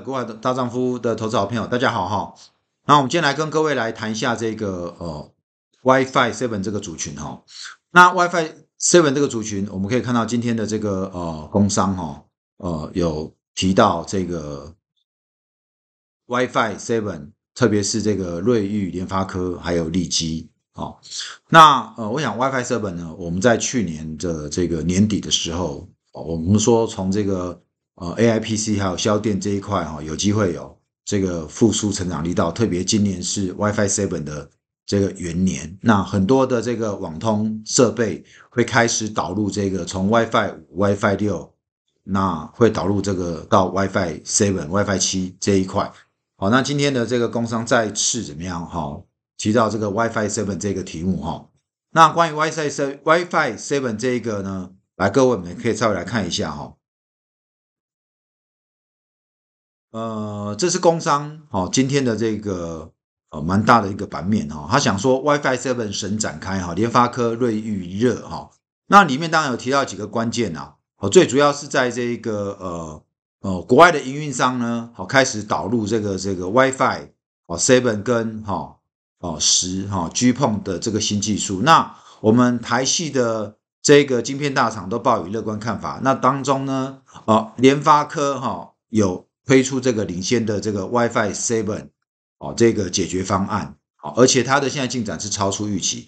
国外的大丈夫的投资好朋友，大家好哈。那我们今天来跟各位来谈一下这个呃 WiFi seven 这个族群哈。那 WiFi seven 这个族群，我们可以看到今天的这个呃工商哈呃有提到这个 WiFi seven，特别是这个瑞昱、联发科还有利基。好，那呃，我想 WiFi seven 呢，我们在去年的这个年底的时候，我们说从这个呃，A I P C 还有销电这一块哈，有机会有这个复苏成长力道。特别今年是 WiFi seven 的这个元年，那很多的这个网通设备会开始导入这个从 WiFi 五、WiFi 六，那会导入这个到 WiFi seven WiFi 七这一块。好，那今天的这个工商再次怎么样哈？提到这个 WiFi seven 这个题目哈，那关于 WiFi se WiFi seven 这一个呢，来各位们可以稍微来看一下哈。呃，这是工商哦，今天的这个呃蛮大的一个版面哈。他想说 WiFi Seven 神展开哈，联发科、瑞昱热哈。那里面当然有提到几个关键啊，哦，最主要是在这个呃呃国外的营运商呢，好开始导入这个这个 WiFi 哦 Seven 跟哈哦十哈巨碰的这个新技术。那我们台系的这个晶片大厂都抱以乐观看法。那当中呢，哦，联发科哈有。推出这个领先的这个 WiFi Seven 哦，这个解决方案，好，而且它的现在进展是超出预期。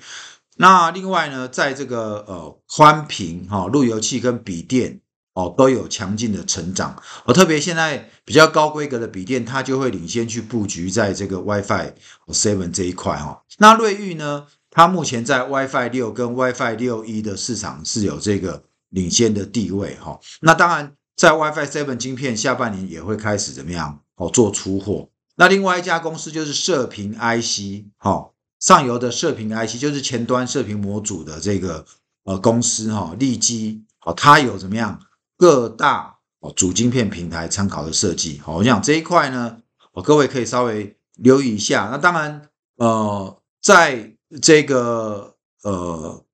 那另外呢，在这个呃宽屏哈路由器跟笔电哦都有强劲的成长，哦，特别现在比较高规格的笔电，它就会领先去布局在这个 WiFi Seven 这一块哈。那瑞昱呢，它目前在 WiFi 六跟 WiFi 六一的市场是有这个领先的地位哈。那当然。在 WiFi Seven 晶片下半年也会开始怎么样？哦，做出货。那另外一家公司就是射频 IC，哦，上游的射频 IC 就是前端射频模组的这个呃公司哈，立基，好，它有怎么样各大哦主晶片平台参考的设计，好，我想这一块呢，哦，各位可以稍微留意一下。那当然，呃，在这个呃。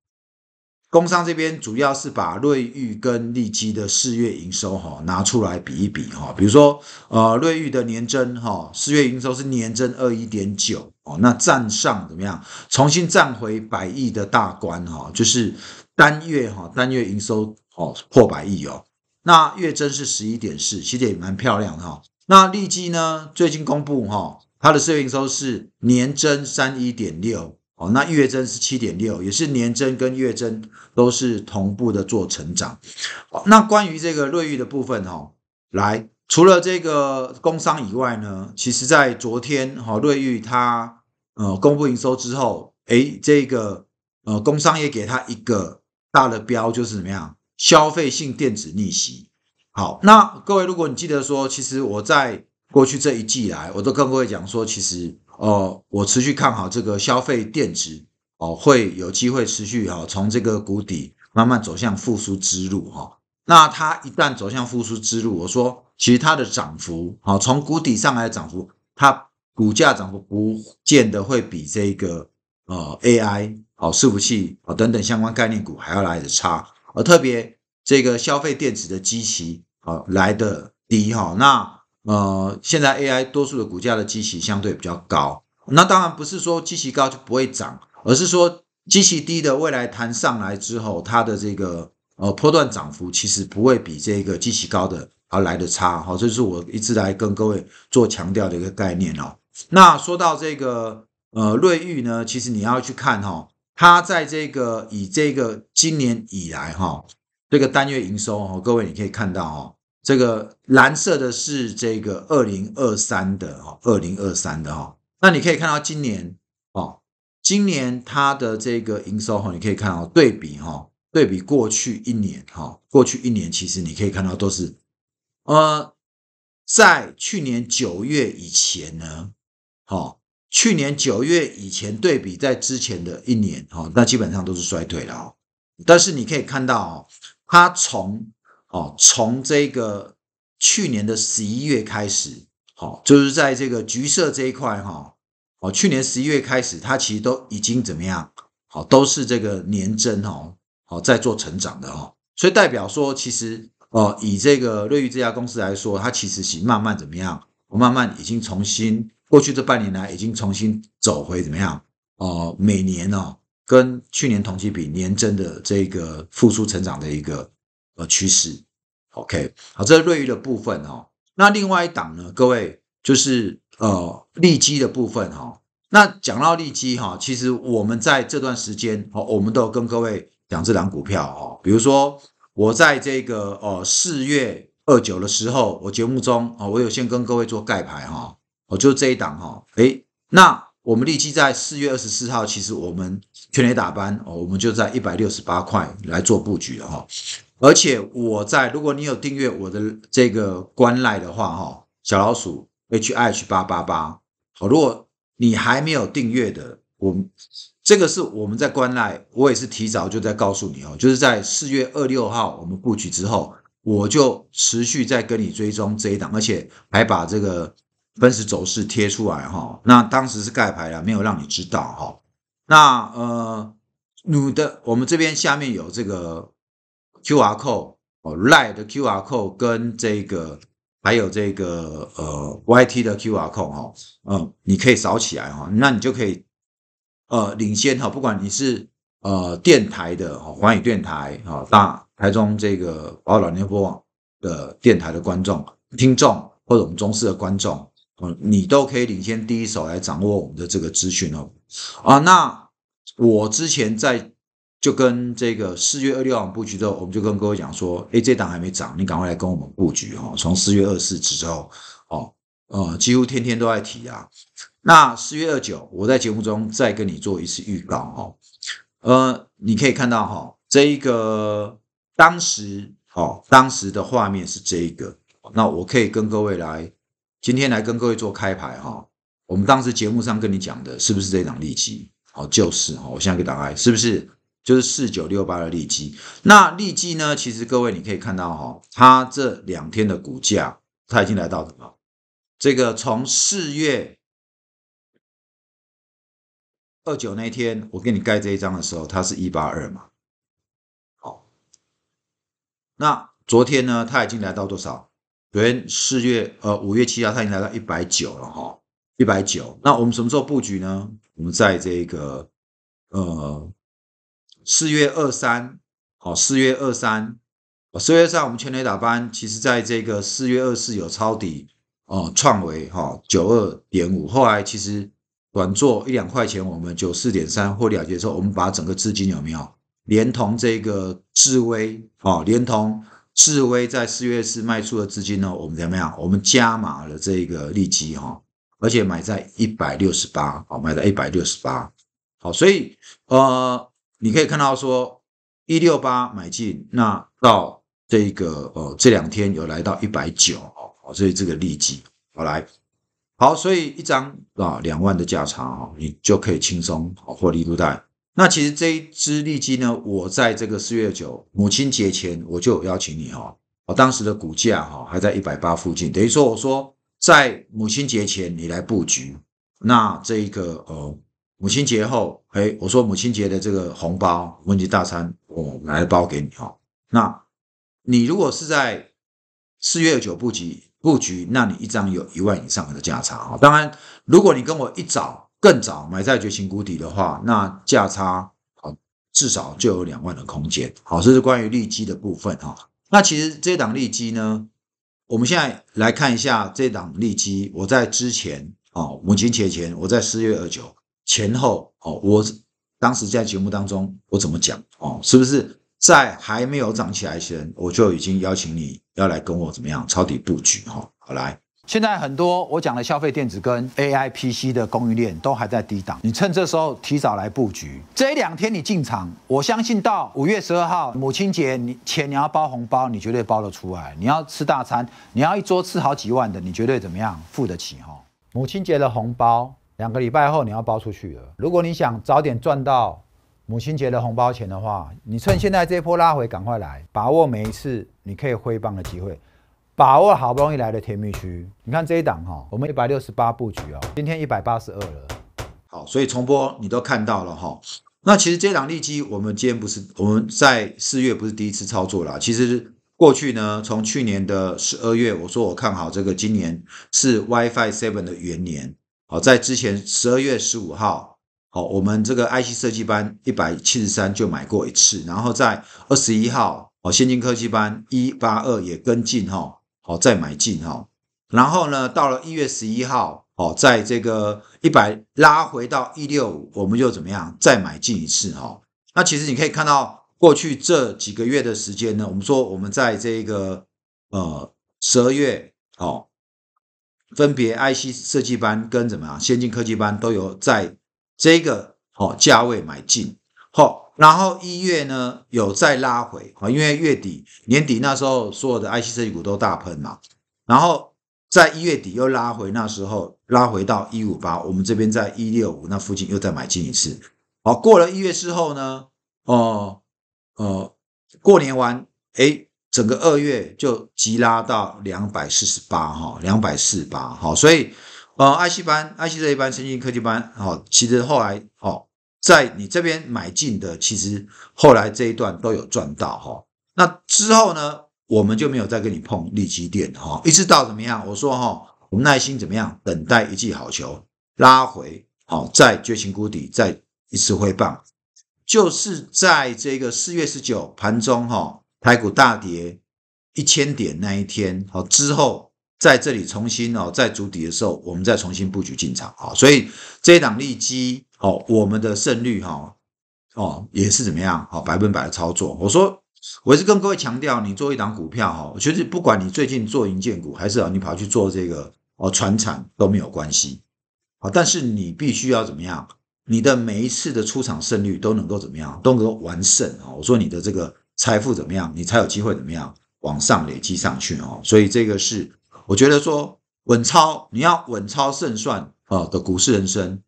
工商这边主要是把瑞昱跟利基的四月营收哈拿出来比一比哈，比如说呃瑞昱的年增哈四月营收是年增二一点九哦，那站上怎么样？重新站回百亿的大关哈，就是单月哈单月营收哦破百亿哦，那月增是十一点四，其实也蛮漂亮的哈。那利基呢最近公布哈它的四月营收是年增三一点六。哦，那月增是七点六，也是年增跟月增都是同步的做成长。那关于这个瑞玉的部分哈，来除了这个工商以外呢，其实在昨天哈瑞玉它呃公布营收之后，哎，这个呃工商也给它一个大的标，就是怎么样消费性电子逆袭。好，那各位如果你记得说，其实我在过去这一季来，我都跟各位讲说其实。哦，我持续看好这个消费电子哦，会有机会持续哈，从这个谷底慢慢走向复苏之路哈。那它一旦走向复苏之路，我说其实它的涨幅哦，从谷底上来涨幅，它股价涨幅不见得会比这个呃 AI 好伺服器啊等等相关概念股还要来的差，而特别这个消费电子的基期哦来的低哈那。呃，现在 AI 多数的股价的基期相对比较高，那当然不是说基期高就不会涨，而是说基期低的未来弹上来之后，它的这个呃波段涨幅其实不会比这个基期高的而来的差哈，这是我一直来跟各位做强调的一个概念哦。那说到这个呃瑞昱呢，其实你要去看哈，它在这个以这个今年以来哈这个单月营收哈，各位你可以看到哈。这个蓝色的是这个二零二三的哈，二零二三的哈。那你可以看到今年哦，今年它的这个营收哈，你可以看到对比哈，对比过去一年哈，过去一年其实你可以看到都是呃，在去年九月以前呢，好，去年九月以前对比在之前的一年哈，那基本上都是衰退了啊。但是你可以看到哦，它从哦，从这个去年的十一月开始，好，就是在这个橘色这一块哈，哦，去年十一月开始，它其实都已经怎么样？好，都是这个年增哦，好，在做成长的哦，所以代表说，其实哦，以这个瑞玉这家公司来说，它其实是慢慢怎么样？慢慢已经重新过去这半年来，已经重新走回怎么样？哦，每年哦，跟去年同期比年增的这个复苏成长的一个呃趋势。OK，好，这是瑞玉的部分哦。那另外一档呢？各位就是呃利基的部分哈。那讲到利基哈，其实我们在这段时间哦，我们都有跟各位讲这两股票哦，比如说我在这个呃四月二九的时候，我节目中哦，我有先跟各位做盖牌哈。哦，就这一档哈。诶，那我们利基在四月二十四号，其实我们全年打班哦，我们就在一百六十八块来做布局了哈。而且我在，如果你有订阅我的这个官赖的话，哈，小老鼠 h h 八八八，好，如果你还没有订阅的，我这个是我们在官赖，我也是提早就在告诉你哦，就是在四月二六号我们布局之后，我就持续在跟你追踪这一档，而且还把这个分时走势贴出来哈。那当时是盖牌了，没有让你知道哈。那呃，你的我们这边下面有这个。Q R code 哦，e 的 Q R code 跟这个还有这个呃 Y T 的 Q R code 哦，嗯，你可以扫起来哈，那你就可以呃领先哈，不管你是呃电台的哈，寰宇电台哈，大台中这个包括老年播网的电台的观众听众或者我们中视的观众，嗯，你都可以领先第一手来掌握我们的这个资讯哦。啊，那我之前在。就跟这个四月二六号布局之后，我们就跟各位讲说，哎，这档还没涨，你赶快来跟我们布局哦。从四月二四之后，哦呃，几乎天天都在提啊。那四月二九，我在节目中再跟你做一次预告哦。呃，你可以看到哈，这一个当时哦，当时的画面是这一个。那我可以跟各位来今天来跟各位做开牌哈。我们当时节目上跟你讲的是不是这档利基？好，就是好，我现在给打开，是不是？就是四九六八的利基，那利基呢？其实各位你可以看到哈，它这两天的股价，它已经来到什么？这个从四月二九那天我给你盖这一张的时候，它是一八二嘛。好，那昨天呢，它已经来到多少？昨天四月呃五月七号，它已经来到一百九了哈，一百九。那我们什么时候布局呢？我们在这个呃。四月二三，好，四月二三，四月三我们全垒打板，其实在这个四月二四有抄底，哦，创维哈九二点五，后来其实短做一两块钱，我们九四点三，获了结之后，我们把整个资金有没有连同这个智威，啊，连同智威在四月四卖出的资金呢？我们怎么样？我们加码了这个利基哈，而且买在一百六十八，好，买在一百六十八，好，所以呃。你可以看到说，一六八买进，那到这个哦，这两天有来到一百九哦，所以这个利基我来好，所以一张啊两万的价差哈，你就可以轻松哦获利多单。那其实这一支利基呢，我在这个四月九母亲节前我就有邀请你哦，我当时的股价哈还在一百八附近，等于说我说在母亲节前你来布局，那这一个哦。母亲节后，哎，我说母亲节的这个红包、问题大餐，我来包给你哦。那，你如果是在四月二九布局布局，那你一张有一万以上的价差啊。当然，如果你跟我一早更早买在绝情谷底的话，那价差啊至少就有两万的空间。好，这是关于利基的部分哈。那其实这档利基呢，我们现在来看一下这档利基。我在之前啊，母亲节前，我在四月二九。前后哦，我当时在节目当中，我怎么讲哦？是不是在还没有涨起来前，我就已经邀请你要来跟我怎么样抄底布局哈？好来，现在很多我讲的消费电子跟 A I P C 的供应链都还在低档，你趁这时候提早来布局，这一两天你进场，我相信到五月十二号母亲节，你钱你要包红包，你绝对包得出来；你要吃大餐，你要一桌吃好几万的，你绝对怎么样付得起哈？母亲节的红包。两个礼拜后你要包出去了。如果你想早点赚到母亲节的红包钱的话，你趁现在这波拉回，赶快来把握每一次你可以挥棒的机会，把握好不容易来的甜蜜区。你看这一档哈，我们一百六十八布局啊，今天一百八十二了。好，所以重播你都看到了哈。那其实这档利基，我们今天不是我们在四月不是第一次操作了。其实过去呢，从去年的十二月，我说我看好这个，今年是 WiFi Seven 的元年。好，在之前十二月十五号，好，我们这个 IC 设计班一百七十三就买过一次，然后在二十一号，哦，先进科技班一八二也跟进，哈，好再买进，哈，然后呢，到了一月十一号，好，在这个一百拉回到一六五，我们就怎么样再买进一次，哈。那其实你可以看到，过去这几个月的时间呢，我们说我们在这个呃十二月，好。分别 IC 设计班跟怎么样先进科技班都有在这个哦价位买进，好，然后一月呢有再拉回啊，因为月底年底那时候所有的 IC 设计股都大喷嘛，然后在一月底又拉回，那时候拉回到一五八，我们这边在一六五那附近又再买进一次，好，过了一月之后呢，哦哦，过年完哎。整个二月就急拉到两百四十八哈，两百四八哈，所以呃，爱惜班、爱惜这一班、先进科技班哈，其实后来哈，在你这边买进的，其实后来这一段都有赚到哈。那之后呢，我们就没有再跟你碰利基电哈，一直到怎么样？我说哈，我们耐心怎么样？等待一记好球拉回，好再绝情谷底，再一次回棒，就是在这个四月十九盘中哈。台股大跌一千点那一天，好之后在这里重新哦在筑底的时候，我们再重新布局进场啊，所以这一档利基，好我们的胜率哈哦也是怎么样好百分百的操作。我说我是跟各位强调，你做一档股票哈，我觉得不管你最近做银建股还是啊你跑去做这个哦船产都没有关系啊，但是你必须要怎么样，你的每一次的出场胜率都能够怎么样，都能够完胜啊。我说你的这个。财富怎么样？你才有机会怎么样往上累积上去哦。所以这个是我觉得说稳超，你要稳超胜算哦的股市人生。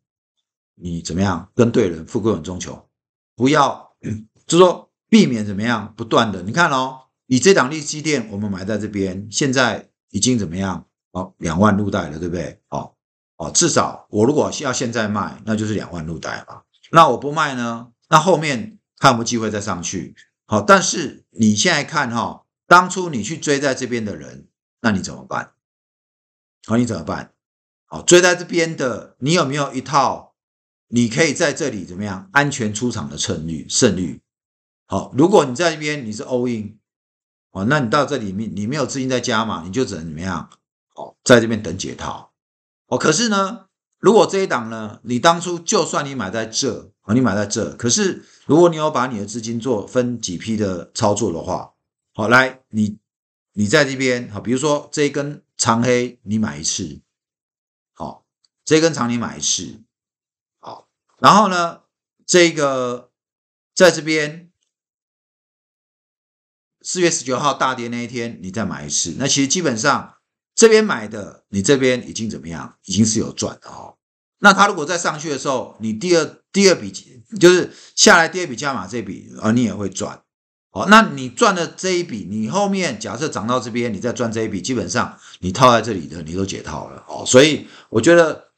你怎么样跟对人，富贵稳中求，不要就说避免怎么样不断的。你看哦，以这档利息店，我们买在这边，现在已经怎么样哦两万入袋了，对不对？哦哦，至少我如果要现在卖，那就是两万入袋吧。那我不卖呢？那后面看有没有机会再上去。好，但是你现在看哈，当初你去追在这边的人，那你怎么办？好，你怎么办？好，追在这边的，你有没有一套你可以在这里怎么样安全出场的胜率胜率？好，如果你在这边你是 in，哦，那你到这里面你没有资金在加嘛，你就只能怎么样？好，在这边等解套。哦，可是呢，如果这一档呢，你当初就算你买在这哦，你买在这，可是。如果你要把你的资金做分几批的操作的话，好，来你你在这边哈，比如说这一根长黑你买一次，好，这一根长你买一次，好，然后呢，这个在这边四月十九号大跌那一天你再买一次，那其实基本上这边买的你这边已经怎么样？已经是有赚的哦。那他如果再上去的时候，你第二第二笔就是下来第二笔加码这笔，啊，你也会赚。好，那你赚的这一笔，你后面假设涨到这边，你再赚这一笔，基本上你套在这里的你都解套了。哦。所以我觉得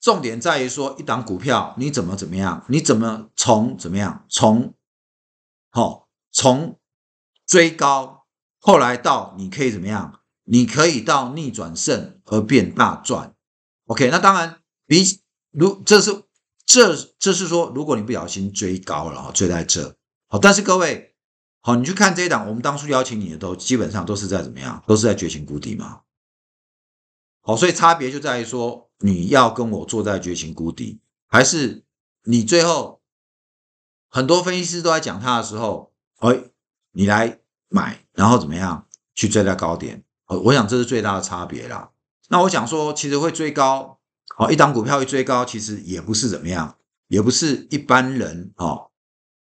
重点在于说，一档股票你怎么怎么样，你怎么从怎么样从好从追高，后来到你可以怎么样，你可以到逆转胜而变大赚。OK，那当然比如这是这这是说，如果你不小心追高了，追在这，好，但是各位，好，你去看这一档，我们当初邀请你的都基本上都是在怎么样，都是在绝情谷底嘛。好，所以差别就在于说，你要跟我坐在绝情谷底，还是你最后很多分析师都在讲他的时候，哎，你来买，然后怎么样去追在高点？我想这是最大的差别啦。那我想说，其实会追高，好，一档股票会追高，其实也不是怎么样，也不是一般人哦，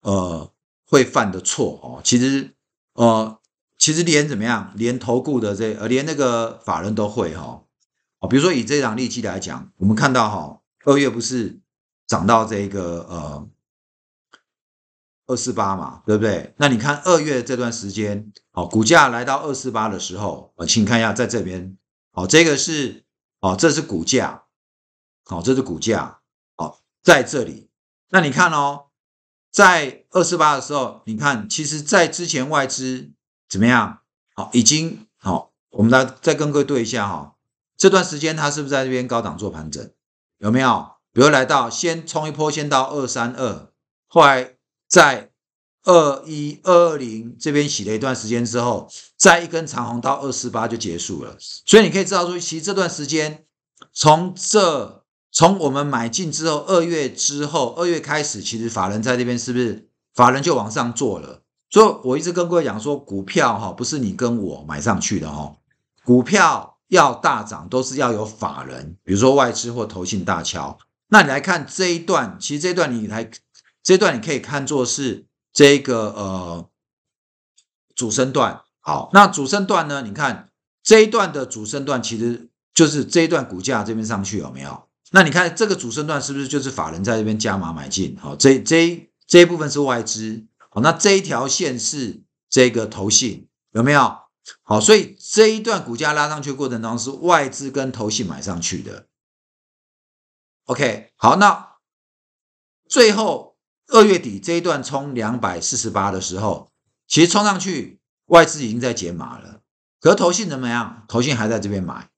呃，会犯的错哦。其实，呃，其实连怎么样，连投顾的这，呃，连那个法人都会哈，哦，比如说以这档利绩来讲，我们看到哈，二月不是涨到这个呃二四八嘛，对不对？那你看二月这段时间，哦，股价来到二四八的时候，我请看一下在这边。好，这个是，哦，这是股价，好，这是股价，好，在这里。那你看哦，在二四八的时候，你看，其实，在之前外资怎么样？好，已经好，我们来再跟各位对一下哈。这段时间它是不是在这边高档做盘整？有没有？比如来到先冲一波，先到二三二，后来在二一二零这边洗了一段时间之后。再一根长红到二四八就结束了，所以你可以知道说，其实这段时间从这从我们买进之后，二月之后，二月开始，其实法人在这边是不是法人就往上做了？所以我一直跟各位讲说，股票哈不是你跟我买上去的哈，股票要大涨都是要有法人，比如说外资或投信大桥。那你来看这一段，其实这一段你来这一段你可以看作是这个呃主升段。好，那主升段呢？你看这一段的主升段，其实就是这一段股价这边上去有没有？那你看这个主升段是不是就是法人在这边加码买进？好，这这这一部分是外资。好，那这一条线是这个投信有没有？好，所以这一段股价拉上去过程当中是外资跟投信买上去的。OK，好，那最后二月底这一段冲两百四十八的时候，其实冲上去。外资已经在解码了，可投信怎么样？投信还在这边买，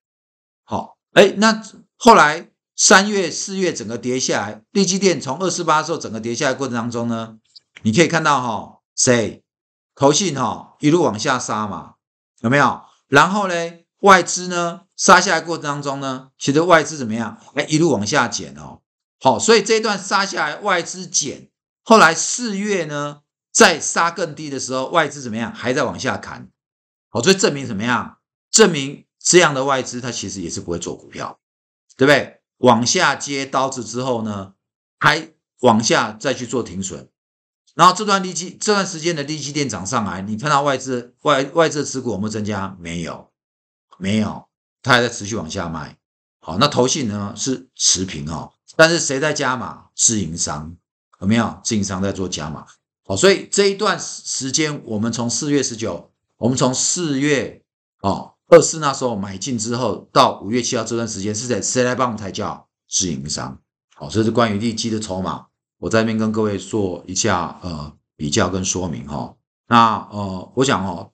好，哎，那后来三月、四月整个跌下来，立基电从二四八的时候整个跌下来过程当中呢，你可以看到哈，谁？投信哈一路往下杀嘛，有没有？然后呢，外资呢杀下来过程当中呢，其实外资怎么样？哎，一路往下减哦，好，所以这一段杀下来，外资减，后来四月呢？在杀更低的时候，外资怎么样？还在往下砍，好，所以证明怎么样？证明这样的外资它其实也是不会做股票，对不对？往下接刀子之后呢，还往下再去做停损，然后这段利基这段时间的利基店涨上来，你看到外资外外资持股有没有增加？没有，没有，它还在持续往下卖。好，那头信呢是持平哦，但是谁在加码？自营商有没有？自营商在做加码？好，所以这一段时间，我们从四月十九，我们从四月哦二四那时候买进之后，到五月七号这段时间，是在谁来帮我们才叫自营商？好，这是关于利基的筹码，我在这边跟各位做一下呃比较跟说明哈。那呃，我想哦，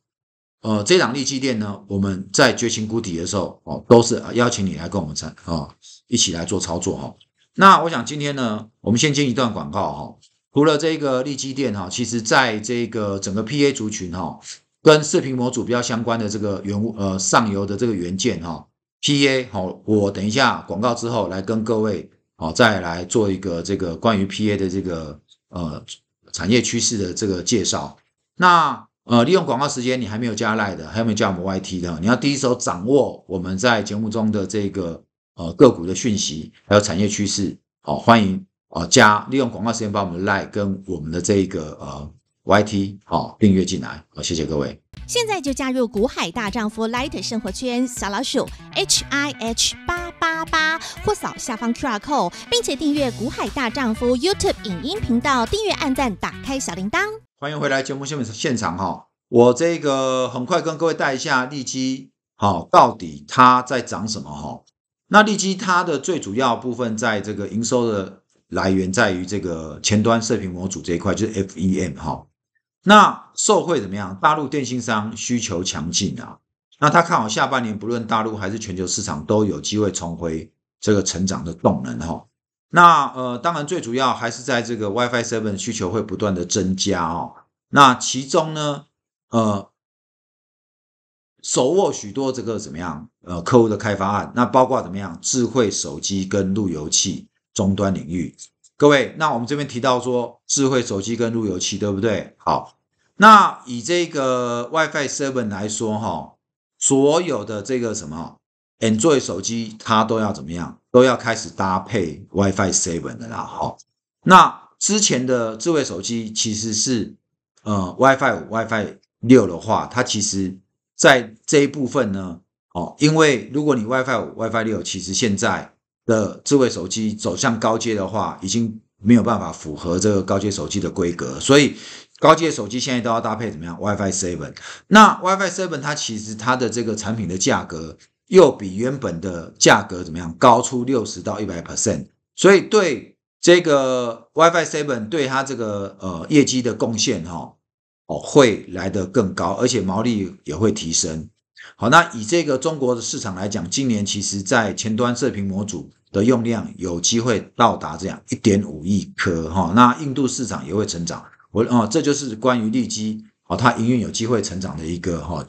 呃，这档利基店呢，我们在绝情谷底的时候哦，都是邀请你来跟我们参啊，一起来做操作哈。那我想今天呢，我们先接一段广告哈。除了这个立基电哈，其实在这个整个 P A 族群哈，跟视频模组比较相关的这个原物呃上游的这个元件哈，P A 好，我等一下广告之后来跟各位好再来做一个这个关于 P A 的这个呃产业趋势的这个介绍。那呃利用广告时间，你还没有加赖的，还没有加我 M Y T 的，你要第一手掌握我们在节目中的这个呃个股的讯息，还有产业趋势，好欢迎。哦，加利用广告时间把我们 Like 跟我们的这一个呃 YT 好订阅进来，好谢谢各位。现在就加入股海大丈夫 Light 生活圈，小老鼠 H I H 八八八或扫下方 QR code，并且订阅古海大丈夫 YouTube 影音频道，订阅按赞，打开小铃铛。欢迎回来节目现现场哈，我这个很快跟各位带一下利基，好，到底它在涨什么哈？那利基它的最主要部分在这个营收的。来源在于这个前端射频模组这一块，就是 FEM 哈。那受惠怎么样？大陆电信商需求强劲啊。那他看好下半年，不论大陆还是全球市场，都有机会重回这个成长的动能哈。那呃，当然最主要还是在这个 WiFi Seven 需求会不断的增加哦。那其中呢，呃，手握许多这个怎么样呃客户的开发案，那包括怎么样智慧手机跟路由器。终端领域，各位，那我们这边提到说，智慧手机跟路由器，对不对？好，那以这个 WiFi seven 来说，哈，所有的这个什么 Android 手机，它都要怎么样？都要开始搭配 WiFi seven 的啦。好，那之前的智慧手机，其实是呃 WiFi 五、WiFi 六的话，它其实，在这一部分呢，哦，因为如果你 WiFi 五、WiFi 六，其实现在。的智慧手机走向高阶的话，已经没有办法符合这个高阶手机的规格，所以高阶手机现在都要搭配怎么样？WiFi seven，那 WiFi seven 它其实它的这个产品的价格又比原本的价格怎么样高出六十到一百 percent，所以对这个 WiFi seven 对它这个呃业绩的贡献哈哦会来得更高，而且毛利也会提升。好，那以这个中国的市场来讲，今年其实在前端射频模组的用量有机会到达这样一点五亿颗哈。那印度市场也会成长，我哦，这就是关于利基好，它营运有机会成长的一个哈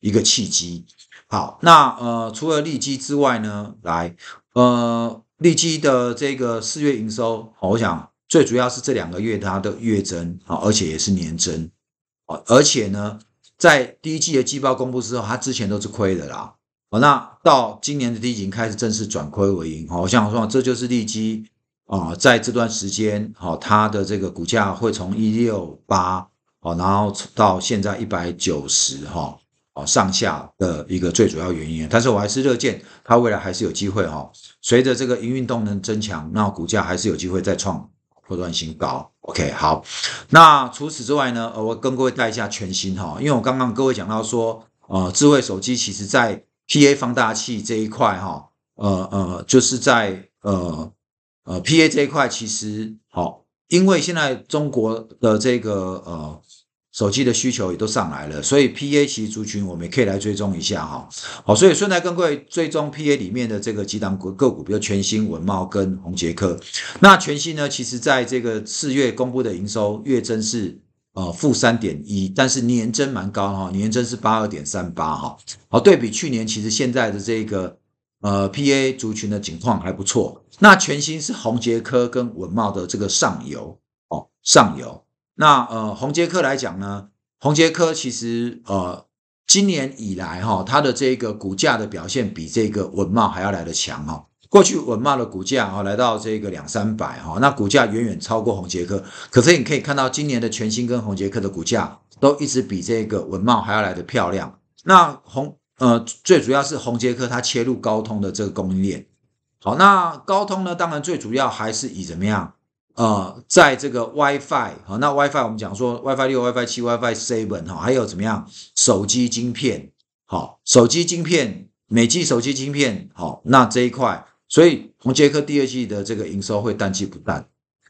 一个契机。好，那呃，除了利基之外呢，来呃，利基的这个四月营收，我想最主要是这两个月它的月增啊，而且也是年增啊，而且呢。在第一季的季报公布之后，它之前都是亏的啦。哦，那到今年的第二季开始正式转亏为盈。哦，我想说，这就是利基啊，在这段时间，哈，它的这个股价会从一六八，哦，然后到现在一百九十，哈，哦，上下的一个最主要原因。但是我还是热见它，未来还是有机会哈。随着这个营运动能增强，那股价还是有机会再创。破断新高，OK，好。那除此之外呢？呃，我跟各位带一下全新哈，因为我刚刚各位讲到说，呃，智慧手机其实在 PA 放大器这一块哈，呃呃，就是在呃呃 PA 这一块其实好，因为现在中国的这个呃。手机的需求也都上来了，所以 P A 实族群我们也可以来追踪一下哈。好，所以顺来更贵追踪 P A 里面的这个几档股个股，比如全新、文茂跟宏杰科。那全新呢，其实在这个四月公布的营收月增是呃负三点一，但是年增蛮高哈，年增是八二点三八哈。好，对比去年，其实现在的这个呃 P A 族群的景况还不错。那全新是宏杰科跟文茂的这个上游，哦，上游。那呃，红杰克来讲呢，红杰克其实呃，今年以来哈，它的这个股价的表现比这个文茂还要来得强哈。过去文茂的股价哈，来到这个两三百哈，那股价远远超过红杰克。可是你可以看到，今年的全新跟红杰克的股价都一直比这个文茂还要来得漂亮。那红呃，最主要是红杰克它切入高通的这个供应链。好，那高通呢，当然最主要还是以怎么样？呃，在这个 WiFi 啊，那 WiFi 我们讲说 WiFi 六、WiFi 七、WiFi seven 哈，还有怎么样手机晶片好，手机晶片美季手机晶片好，那这一块，所以红杰克第二季的这个营收会淡季不淡。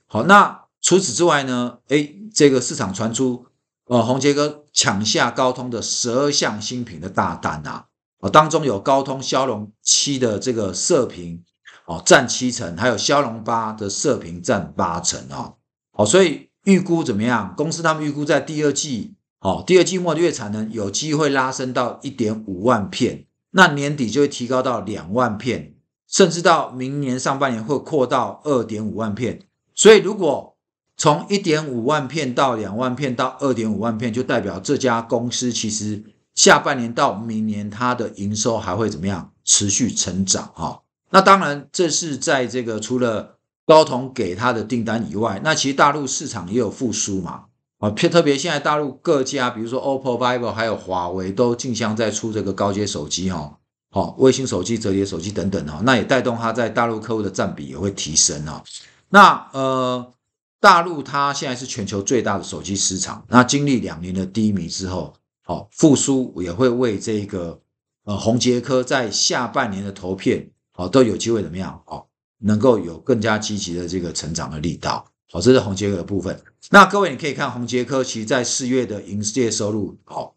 好，那除此之外呢？哎，这个市场传出，呃，红杰克抢下高通的十二项新品的大单啊，啊，当中有高通骁龙七的这个射频。哦，占七成，还有骁龙八的射频占八成啊！好，所以预估怎么样？公司他们预估在第二季，哦，第二季末的月产能有机会拉升到一点五万片，那年底就会提高到两万片，甚至到明年上半年会扩到二点五万片。所以，如果从一点五万片到两万片到二点五万片，就代表这家公司其实下半年到明年它的营收还会怎么样？持续成长啊！那当然，这是在这个除了高通给他的订单以外，那其实大陆市场也有复苏嘛。啊，特特别现在大陆各家，比如说 OPPO、VIVO，还有华为，都竞相在出这个高阶手机哈，好，卫星手机、折叠手机等等哈，那也带动它在大陆客户的占比也会提升哈。那呃，大陆它现在是全球最大的手机市场，那经历两年的低迷之后，好复苏也会为这个呃宏杰科在下半年的投片。好，都有机会怎么样？好，能够有更加积极的这个成长的力道。好，这是红杰克的部分。那各位，你可以看红杰克，其实在四月的营业收入，好，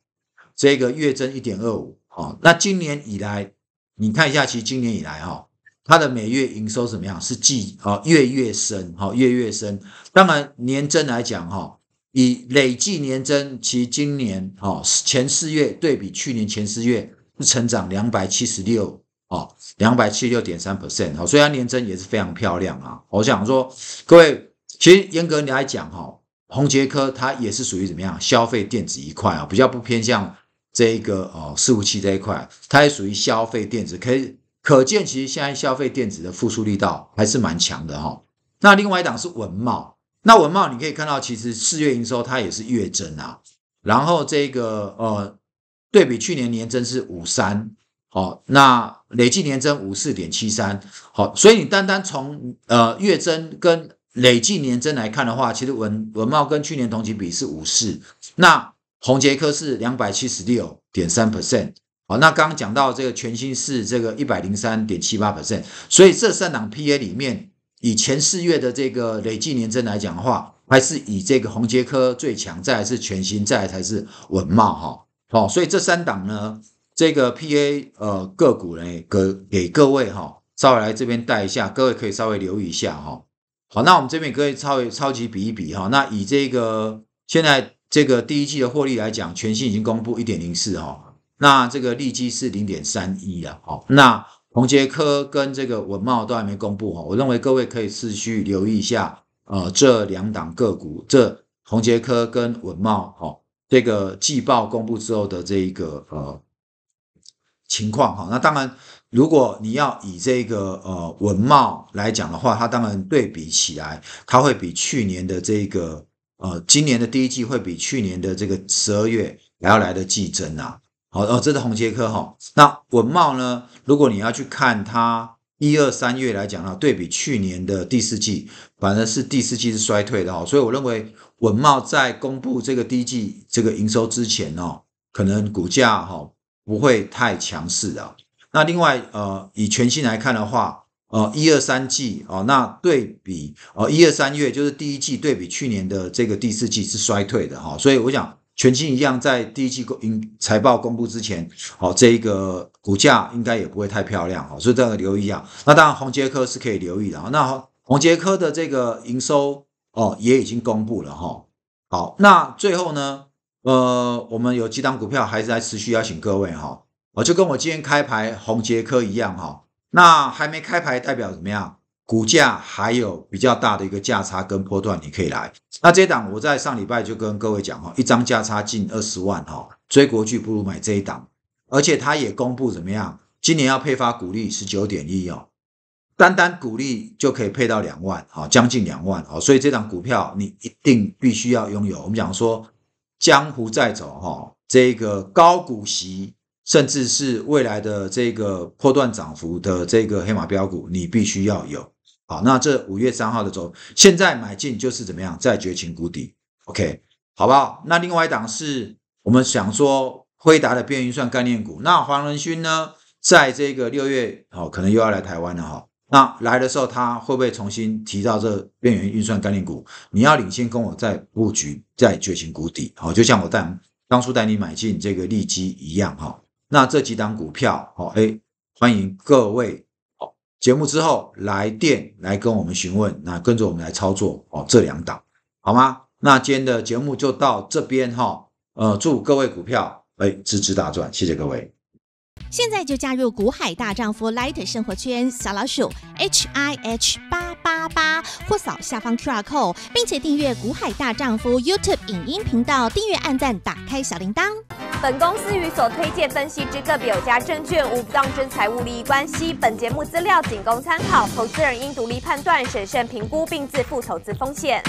这个月增一点二五。好，那今年以来，你看一下，其实今年以来哈，它的每月营收怎么样？是季啊，月月升，哈，月月升。当然，年增来讲哈，以累计年增，其实今年哈前四月对比去年前四月是成长两百七十六。哦，两百七十六点三 percent 哈，所以它年增也是非常漂亮啊。我想说，各位，其实严格来讲哈，宏捷科它也是属于怎么样？消费电子一块啊，比较不偏向这一个伺服器这一块，它也属于消费电子。可以可见，其实现在消费电子的复苏力道还是蛮强的哈。那另外一档是文茂，那文茂你可以看到，其实四月营收它也是月增啊，然后这个呃，对比去年年增是五三。好，那累计年增五四点七三，好，所以你单单从呃月增跟累计年增来看的话，其实文文茂跟去年同期比是五四，那宏杰科是两百七十六点三 percent，好，那刚刚讲到这个全新是这个一百零三点七八 percent，所以这三档 P A 里面，以前四月的这个累计年增来讲的话，还是以这个宏杰科最强，再来是全新，再来才是文茂哈，好，所以这三档呢。这个 P A 呃个股呢，给给各位哈，稍微来这边带一下，各位可以稍微留意一下哈。好，那我们这边可以稍微超级比一比哈。那以这个现在这个第一季的获利来讲，全新已经公布一点零四哈，那这个利基是零点三一啊。好，那宏杰科跟这个文茂都还没公布哈，我认为各位可以持续留意一下呃这两档个股，这宏杰科跟文茂哈，这个季报公布之后的这一个呃。情况哈，那当然，如果你要以这个呃文茂来讲的话，它当然对比起来，它会比去年的这个呃今年的第一季会比去年的这个十二月还要来的季增呐。好，哦，这是红杰科哈。那文茂呢，如果你要去看它一二三月来讲呢，对比去年的第四季，反正是第四季是衰退的哦。所以我认为文茂在公布这个第一季这个营收之前哦，可能股价哈。不会太强势的。那另外，呃，以全新来看的话，呃，一二三季啊，那对比呃一二三月，就是第一季对比去年的这个第四季是衰退的哈。所以我想，全新一样，在第一季公盈财报公布之前，好，这一个股价应该也不会太漂亮哈。所以这个留意一下。那当然，宏杰科是可以留意的。那宏杰科的这个营收哦，也已经公布了哈。好，那最后呢？呃，我们有几档股票还是来持续邀请各位哈，我就跟我今天开牌红杰科一样哈，那还没开牌代表怎么样？股价还有比较大的一个价差跟波段，你可以来。那这一档我在上礼拜就跟各位讲哈，一张价差近二十万哈，追国巨不如买这一档，而且它也公布怎么样？今年要配发股利十九点一哦，单单股利就可以配到两万啊，将近两万啊，所以这档股票你一定必须要拥有。我们讲说。江湖再走哈，这个高股息，甚至是未来的这个破断涨幅的这个黑马标股，你必须要有。好，那这五月三号的周，现在买进就是怎么样，在绝情谷底，OK，好不好？那另外一档是，我们想说辉达的边缘算概念股，那黄仁勋呢，在这个六月，好，可能又要来台湾了哈。那来的时候，他会不会重新提到这边缘运算概念股？你要领先跟我再布局，再掘新谷底，好，就像我带当初带你买进这个利基一样，哈。那这几档股票，好，哎，欢迎各位，好，节目之后来电来跟我们询问，那跟着我们来操作，哦，这两档，好吗？那今天的节目就到这边，哈，呃，祝各位股票，哎，支持大赚，谢谢各位。现在就加入股海大丈夫 Light 生活圈，小老鼠 H I H 八八八，或扫下方 QR code，并且订阅股海大丈夫 YouTube 影音频道，订阅、按赞、打开小铃铛。本公司与所推荐分析之个别有价证券无不当之财务利益关系，本节目资料仅供参考，投资人应独立判断、审慎评估并自负投资风险。